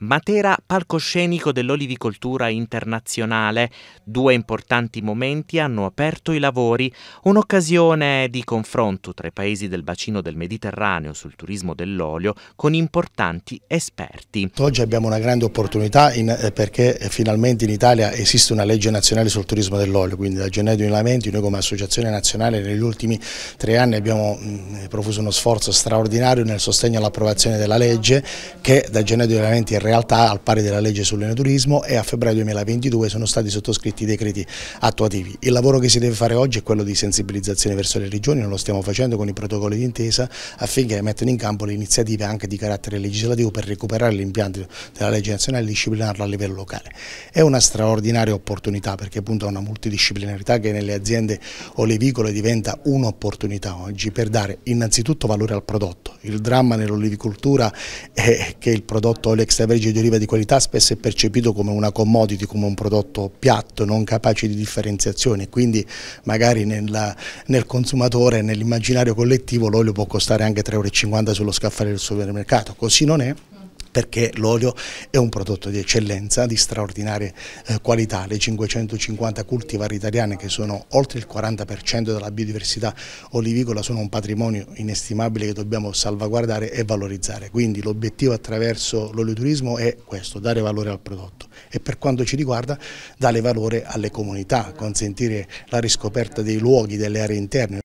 Matera palcoscenico dell'olivicoltura internazionale. Due importanti momenti hanno aperto i lavori, un'occasione di confronto tra i paesi del bacino del Mediterraneo sul turismo dell'olio con importanti esperti. Oggi abbiamo una grande opportunità in, eh, perché finalmente in Italia esiste una legge nazionale sul turismo dell'olio, quindi da gennaio 2020 noi come associazione nazionale negli ultimi tre anni abbiamo mh, eh, profuso uno sforzo straordinario nel sostegno all'approvazione della legge che da gennaio 2020 è realtà al pari della legge sull'enoturismo e a febbraio 2022 sono stati sottoscritti i decreti attuativi. Il lavoro che si deve fare oggi è quello di sensibilizzazione verso le regioni, noi lo stiamo facendo con i protocolli d'intesa affinché mettano in campo le iniziative anche di carattere legislativo per recuperare l'impianto della legge nazionale e disciplinarlo a livello locale. È una straordinaria opportunità perché punta a una multidisciplinarità che nelle aziende olivicole diventa un'opportunità oggi per dare innanzitutto valore al prodotto. Il dramma nell'olivicoltura è che il prodotto olio extravergine greggio deriva di qualità spesso è percepito come una commodity, come un prodotto piatto, non capace di differenziazione, quindi magari nel, nel consumatore, nell'immaginario collettivo l'olio può costare anche 3,50 euro sullo scaffale del supermercato, così non è perché l'olio è un prodotto di eccellenza, di straordinaria eh, qualità. Le 550 cultivar italiane che sono oltre il 40% della biodiversità olivicola sono un patrimonio inestimabile che dobbiamo salvaguardare e valorizzare. Quindi l'obiettivo attraverso l'olioturismo è questo, dare valore al prodotto e per quanto ci riguarda dare valore alle comunità, consentire la riscoperta dei luoghi, delle aree interne.